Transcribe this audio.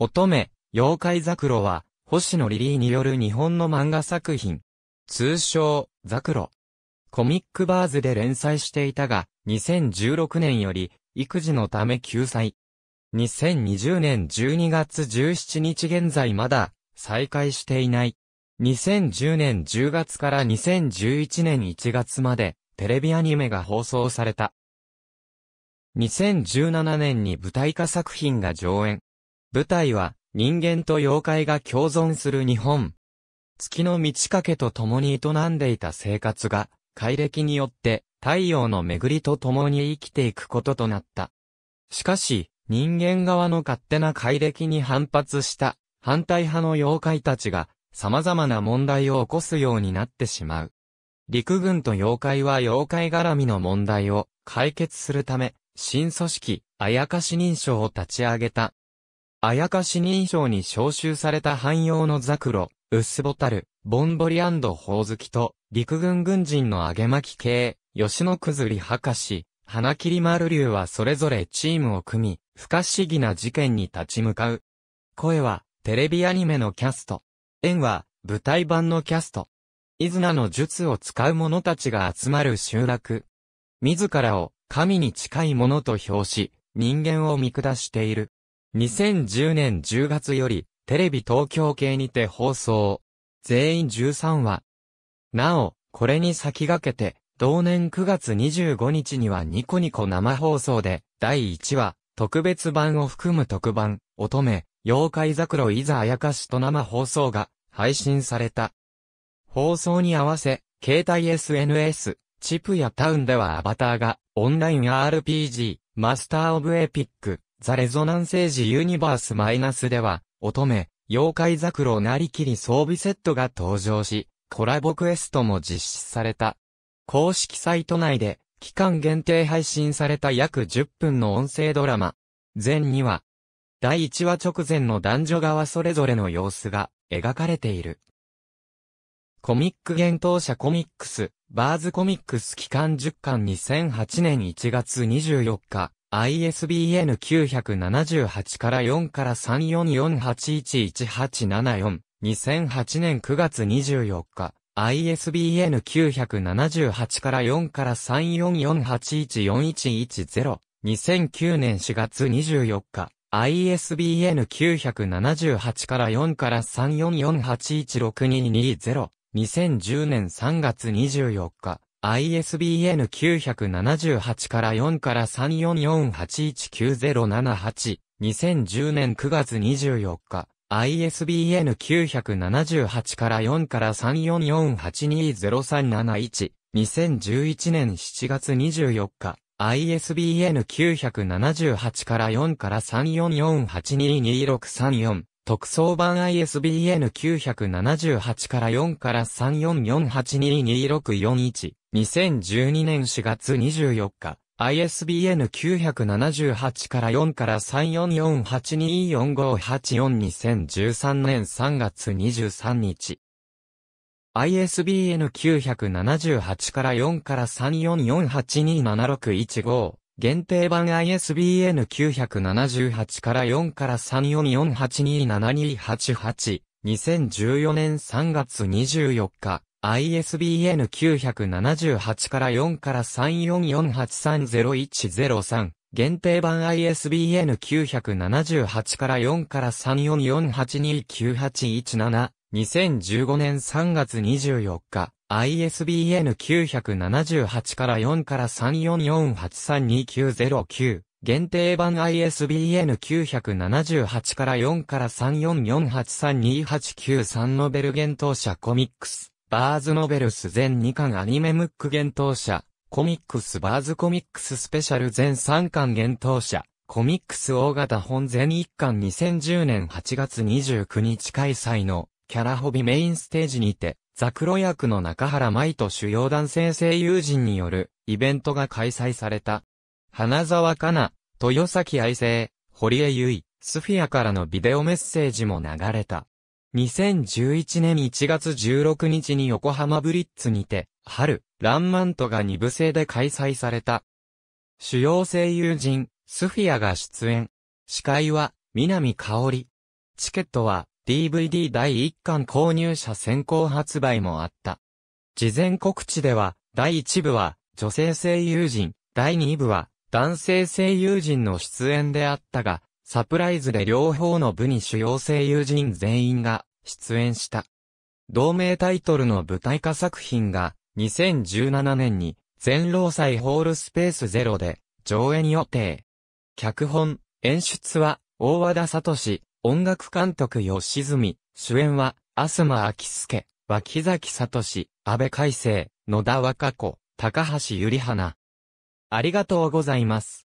乙女、妖怪ザクロは、星野リリーによる日本の漫画作品。通称、ザクロ。コミックバーズで連載していたが、2016年より、育児のため救済。2020年12月17日現在まだ、再開していない。2010年10月から2011年1月まで、テレビアニメが放送された。2017年に舞台化作品が上演。舞台は、人間と妖怪が共存する日本。月の満ち欠けと共に営んでいた生活が、怪暦によって太陽の巡りと共に生きていくこととなった。しかし、人間側の勝手な怪暦に反発した反対派の妖怪たちが様々な問題を起こすようになってしまう。陸軍と妖怪は妖怪絡みの問題を解決するため、新組織、あやかし認証を立ち上げた。あやかし認証に召集された汎用のザクロ、ウスボタル、ボンボリホオズキと、陸軍軍人の揚げ巻き系、吉野くずり博士、花切丸竜はそれぞれチームを組み、不可思議な事件に立ち向かう。声は、テレビアニメのキャスト。縁は、舞台版のキャスト。イズナの術を使う者たちが集まる集落。自らを、神に近いものと表し、人間を見下している。2010年10月より、テレビ東京系にて放送。全員13話。なお、これに先駆けて、同年9月25日にはニコニコ生放送で、第1話、特別版を含む特番、乙女、妖怪桜いざあやかしと生放送が、配信された。放送に合わせ、携帯 SNS、チップやタウンではアバターが、オンライン RPG、マスターオブエピック、ザ・レゾナンセージ・ユニバース・マイナスでは、乙女、妖怪ザクロなりきり装備セットが登場し、コラボクエストも実施された。公式サイト内で、期間限定配信された約10分の音声ドラマ。全2話。第1話直前の男女側それぞれの様子が描かれている。コミック幻冬者コミックス、バーズコミックス期間10巻2008年1月24日、ISBN 978から4から3 4 4 8 1 1 8 7 4 2008年9月24日、ISBN 978から4から3 4 4 8 1 4 1 1 0 2009年4月24日、ISBN 978から4から3 4 4 8 1 6 2 2 0 2010年3月24日、ISBN 978から4から3448190778、2010年9月24日、ISBN 978から4から3 4 4 8 2 0 3 7 1 2011年7月24日、ISBN 978から4から3 4 4 8 2 2 6 3 4特装版 ISBN 978から4から3 4 4 8 2 2 6 4 1 2012年4月24日、ISBN 978から4から3 4 4 8 2 4 5 8 4 2 0 1 3年3月23日。ISBN 978から4から3 4 4 8 2 7 6 1 5限定版 ISBN 978から4から3 4 4 8 2 7 2 8 8 2014年3月24日。ISBN 978から4から3 4 4 8 3 0 1 0 3限定版 ISBN 978から4から3 4 4 8 2 9 8 1 7 2015年3月24日、ISBN 978から4から3448329009、限定版 ISBN 978から4から34483289ノベルゲン当社コミックス。バーズノベルス全2巻アニメムック幻冬者、コミックスバーズコミックススペシャル全3巻幻冬者、コミックス大型本全1巻2010年8月29日開催のキャラホビメインステージにて、ザクロ役の中原舞と主要男性声優陣によるイベントが開催された。花沢香菜、豊崎愛生、堀江優衣、スフィアからのビデオメッセージも流れた。2011年1月16日に横浜ブリッツにて、春、ランマントが2部制で開催された。主要声優陣、スフィアが出演。司会は、南香織。チケットは、DVD 第1巻購入者先行発売もあった。事前告知では、第1部は、女性声優陣、第2部は、男性声優陣の出演であったが、サプライズで両方の部に主要声優陣全員が出演した。同名タイトルの舞台化作品が2017年に全労祭ホールスペースゼロで上演予定。脚本、演出は大和田聡、音楽監督吉住、主演は東明介、脇崎聡、安倍海生、野田若子、高橋ゆり花。ありがとうございます。